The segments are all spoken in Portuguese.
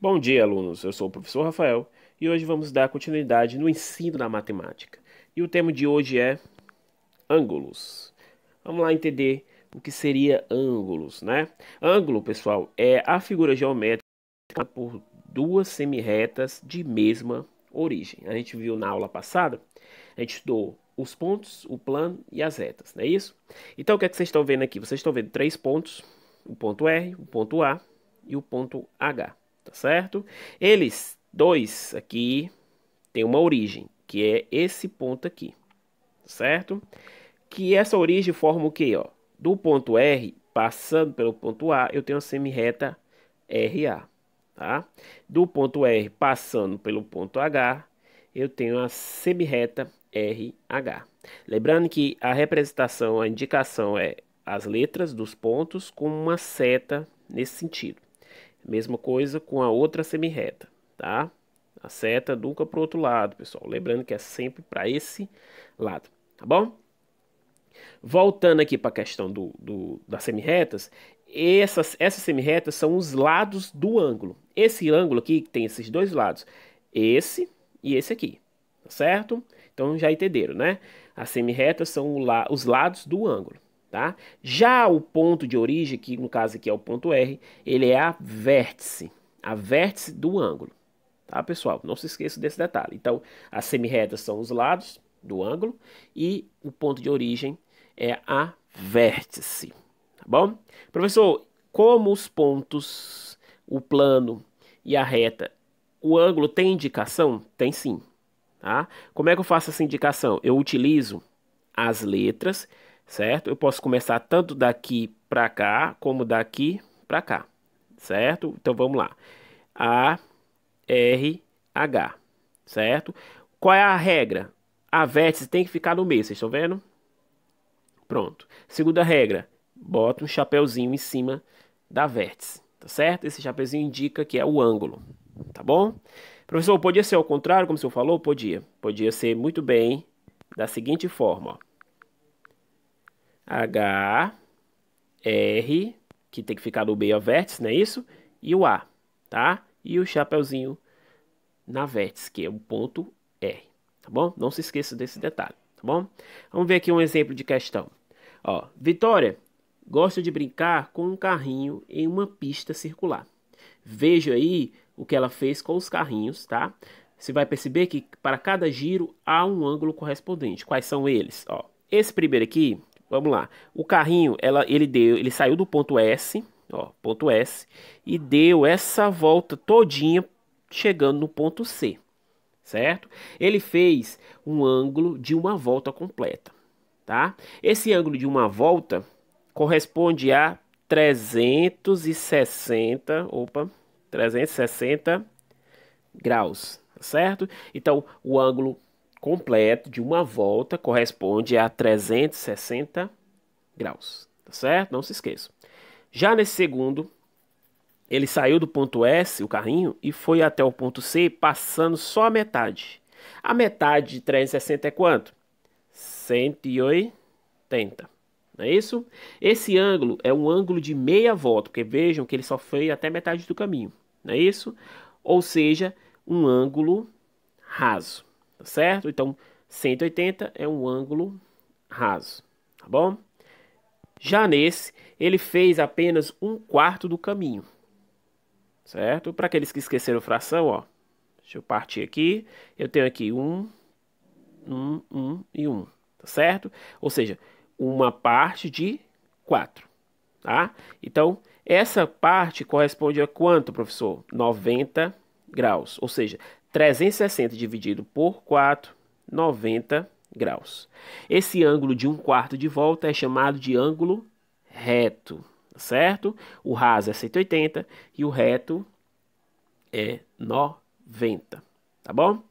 Bom dia, alunos. Eu sou o professor Rafael e hoje vamos dar continuidade no ensino da matemática. E o tema de hoje é ângulos. Vamos lá entender o que seria ângulos, né? Ângulo, pessoal, é a figura geométrica por duas semirretas de mesma origem. A gente viu na aula passada, a gente estudou os pontos, o plano e as retas, não é isso? Então, o que é que vocês estão vendo aqui? Vocês estão vendo três pontos, o ponto R, o ponto A e o ponto H tá certo? Eles dois aqui têm uma origem, que é esse ponto aqui, tá certo? Que essa origem forma o quê, ó? Do ponto R, passando pelo ponto A, eu tenho uma semirreta RA, tá? Do ponto R, passando pelo ponto H, eu tenho a semirreta RH. Lembrando que a representação, a indicação é as letras dos pontos com uma seta nesse sentido. Mesma coisa com a outra semi-reta, tá? A seta nunca para o outro lado, pessoal. Lembrando que é sempre para esse lado, tá bom? Voltando aqui para a questão do, do, das retas essas, essas retas são os lados do ângulo. Esse ângulo aqui tem esses dois lados, esse e esse aqui, tá certo? Então já entenderam, né? As semi-retas são la os lados do ângulo. Tá? Já o ponto de origem, que no caso aqui é o ponto R, ele é a vértice, a vértice do ângulo. Tá, pessoal? Não se esqueça desse detalhe. Então, as semirretas são os lados do ângulo e o ponto de origem é a vértice. Tá bom? Professor, como os pontos, o plano e a reta, o ângulo tem indicação? Tem sim. Tá? Como é que eu faço essa indicação? Eu utilizo as letras certo? Eu posso começar tanto daqui para cá, como daqui para cá, certo? Então vamos lá. A, R, H, certo? Qual é a regra? A vértice tem que ficar no meio, vocês estão vendo? Pronto. Segunda regra, bota um chapéuzinho em cima da vértice, tá certo? Esse chapéuzinho indica que é o ângulo, tá bom? Professor, podia ser ao contrário, como o senhor falou? Podia. Podia ser muito bem da seguinte forma, ó. H, R, que tem que ficar no meio a vértice, não é isso? E o A, tá? E o chapeuzinho na vértice, que é o ponto R, tá bom? Não se esqueça desse detalhe, tá bom? Vamos ver aqui um exemplo de questão. Ó, Vitória gosta de brincar com um carrinho em uma pista circular. Veja aí o que ela fez com os carrinhos, tá? Você vai perceber que para cada giro há um ângulo correspondente. Quais são eles? Ó, esse primeiro aqui Vamos lá. O carrinho, ela, ele deu, ele saiu do ponto S, ó, ponto S, e deu essa volta todinha chegando no ponto C, certo? Ele fez um ângulo de uma volta completa, tá? Esse ângulo de uma volta corresponde a 360, opa, 360 graus, certo? Então, o ângulo completo de uma volta corresponde a 360 graus, tá certo? Não se esqueça. Já nesse segundo, ele saiu do ponto S, o carrinho, e foi até o ponto C, passando só a metade. A metade de 360 é quanto? 180. Não é isso? Esse ângulo é um ângulo de meia volta, porque vejam que ele só foi até metade do caminho. Não é isso? Ou seja, um ângulo raso tá certo? Então, 180 é um ângulo raso, tá bom? Já nesse, ele fez apenas um quarto do caminho, certo? Para aqueles que esqueceram fração, ó, deixa eu partir aqui, eu tenho aqui 1, 1, 1 e 1, tá certo? Ou seja, uma parte de 4, tá? Então, essa parte corresponde a quanto, professor? 90 graus, ou seja, 360 dividido por 4, 90 graus. Esse ângulo de 1 quarto de volta é chamado de ângulo reto, tá certo? O raso é 180 e o reto é 90, tá bom?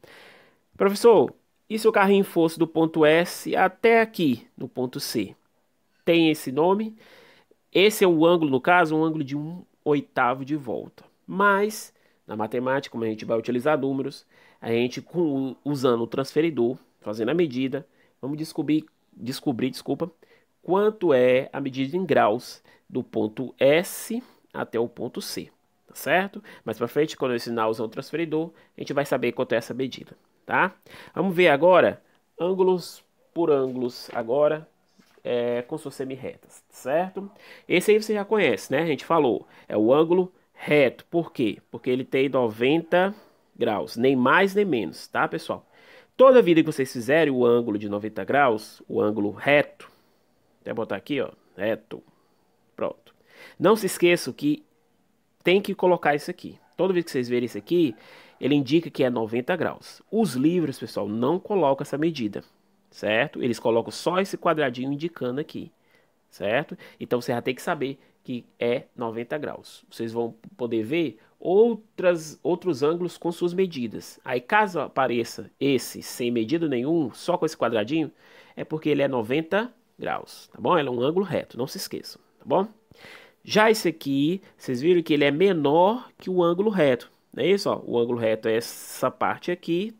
Professor, e se o carrinho fosse do ponto S até aqui, no ponto C? Tem esse nome? Esse é o ângulo, no caso, um ângulo de 1 oitavo de volta. Mas na matemática, como a gente vai utilizar números, a gente com, usando o transferidor, fazendo a medida, vamos descobrir, descobrir, desculpa, quanto é a medida em graus do ponto S até o ponto C, tá certo? Mais para frente, quando eu ensinar usando o transferidor, a gente vai saber quanto é essa medida, tá? Vamos ver agora ângulos por ângulos agora é, com suas semirretas, certo? Esse aí você já conhece, né? A gente falou, é o ângulo reto. Por quê? Porque ele tem 90 graus, nem mais nem menos, tá, pessoal? Toda vida que vocês fizerem o ângulo de 90 graus, o ângulo reto, até botar aqui, ó, reto. Pronto. Não se esqueçam que tem que colocar isso aqui. Toda vez que vocês verem isso aqui, ele indica que é 90 graus. Os livros, pessoal, não colocam essa medida, certo? Eles colocam só esse quadradinho indicando aqui, certo? Então você já tem que saber que é 90 graus. Vocês vão poder ver outras, outros ângulos com suas medidas. Aí caso apareça esse sem medida nenhum, só com esse quadradinho, é porque ele é 90 graus, tá bom? Ele é um ângulo reto, não se esqueçam, tá bom? Já esse aqui, vocês viram que ele é menor que o ângulo reto, não é isso? Ó, o ângulo reto é essa parte aqui,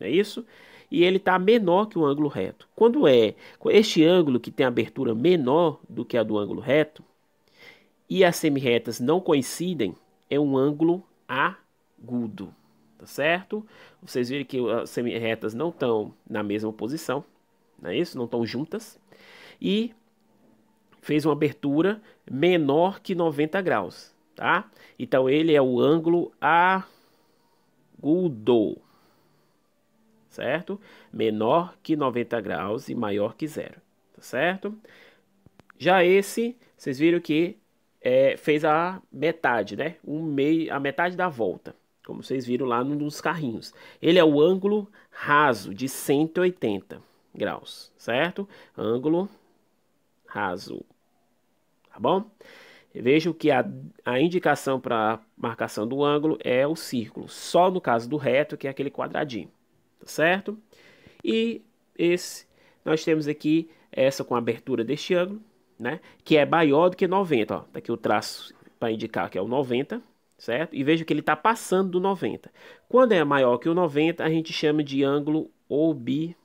não é isso? E ele está menor que o ângulo reto. Quando é este ângulo que tem abertura menor do que a do ângulo reto, e as semirretas não coincidem, é um ângulo agudo, tá certo? Vocês viram que as semirretas não estão na mesma posição, não é isso? Não estão juntas. E fez uma abertura menor que 90 graus, tá? Então ele é o ângulo agudo, certo? Menor que 90 graus e maior que zero, tá certo? Já esse, vocês viram que é, fez a metade, né? Um meio, a metade da volta, como vocês viram lá nos carrinhos. Ele é o ângulo raso de 180 graus, certo? Ângulo raso, tá bom? Vejo que a, a indicação para marcação do ângulo é o círculo, só no caso do reto, que é aquele quadradinho, tá certo? E esse, nós temos aqui essa com a abertura deste ângulo, né? Que é maior do que 90, ó. Tá aqui o traço para indicar que é o 90, certo? E veja que ele está passando do 90. Quando é maior que o 90, a gente chama de ângulo obtuso,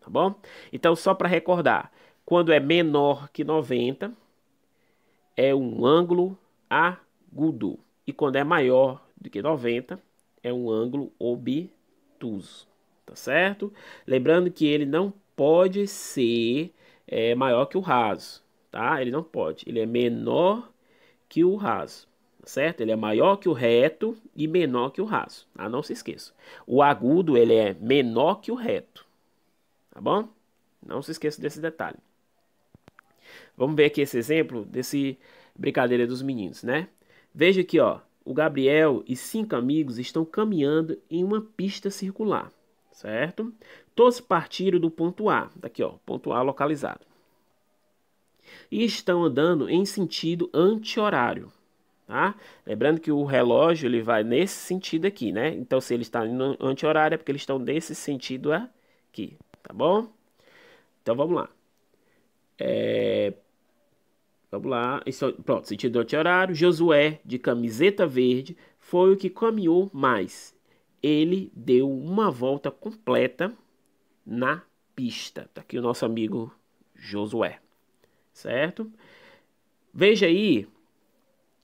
tá bom? Então, só para recordar, quando é menor que 90, é um ângulo agudo. E quando é maior do que 90, é um ângulo obtuso, tá certo? Lembrando que ele não pode ser é maior que o raso, tá? Ele não pode. Ele é menor que o raso, certo? Ele é maior que o reto e menor que o raso, tá? Não se esqueça. O agudo, ele é menor que o reto, tá bom? Não se esqueça desse detalhe. Vamos ver aqui esse exemplo desse brincadeira dos meninos, né? Veja aqui, ó. O Gabriel e cinco amigos estão caminhando em uma pista circular certo? Todos partiram do ponto A, daqui tá ó, ponto A localizado. E estão andando em sentido anti-horário, tá? Lembrando que o relógio ele vai nesse sentido aqui, né? Então se ele está no anti-horário é porque eles estão nesse sentido aqui, tá bom? Então vamos lá. É... Vamos lá, Isso, pronto, sentido anti-horário. Josué, de camiseta verde, foi o que caminhou mais ele deu uma volta completa na pista. Está aqui o nosso amigo Josué, certo? Veja aí,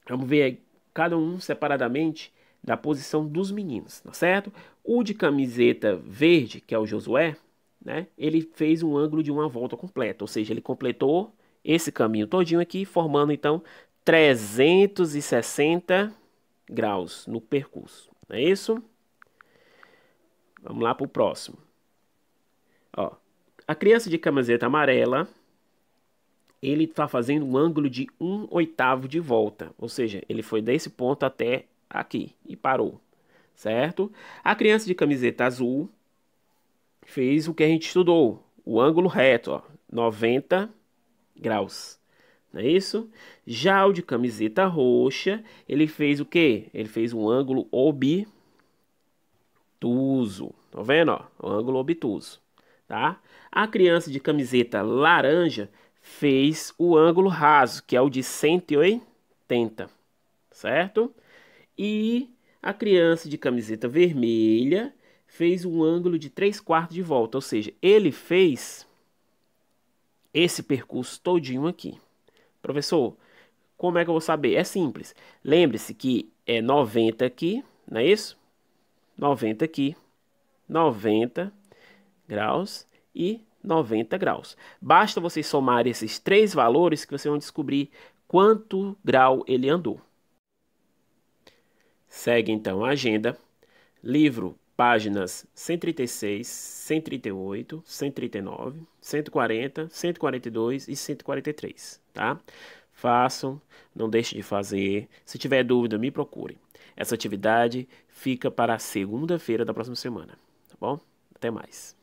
vamos ver cada um separadamente da posição dos meninos, tá certo? O de camiseta verde, que é o Josué, né? Ele fez um ângulo de uma volta completa, ou seja, ele completou esse caminho todinho aqui, formando então 360 graus no percurso. Não é isso? Vamos lá para o próximo. Ó, a criança de camiseta amarela, ele está fazendo um ângulo de 1 oitavo de volta. Ou seja, ele foi desse ponto até aqui e parou, certo? A criança de camiseta azul fez o que a gente estudou, o ângulo reto, ó, 90 graus. Não é isso? Já o de camiseta roxa, ele fez o quê? Ele fez um ângulo obi obtuso. Tá vendo? Ó? O ângulo obtuso. Tá? A criança de camiseta laranja fez o ângulo raso, que é o de 180. Certo? E a criança de camiseta vermelha fez um ângulo de 3 quartos de volta. Ou seja, ele fez esse percurso todinho aqui. Professor, como é que eu vou saber? É simples. Lembre-se que é 90 aqui, não é isso? 90 aqui, 90 graus e 90 graus. Basta você somar esses três valores que você vai descobrir quanto grau ele andou. Segue então a agenda. Livro, páginas 136, 138, 139, 140, 142 e 143, tá? Façam, não deixe de fazer. Se tiver dúvida, me procure. Essa atividade fica para segunda-feira da próxima semana, tá bom? Até mais.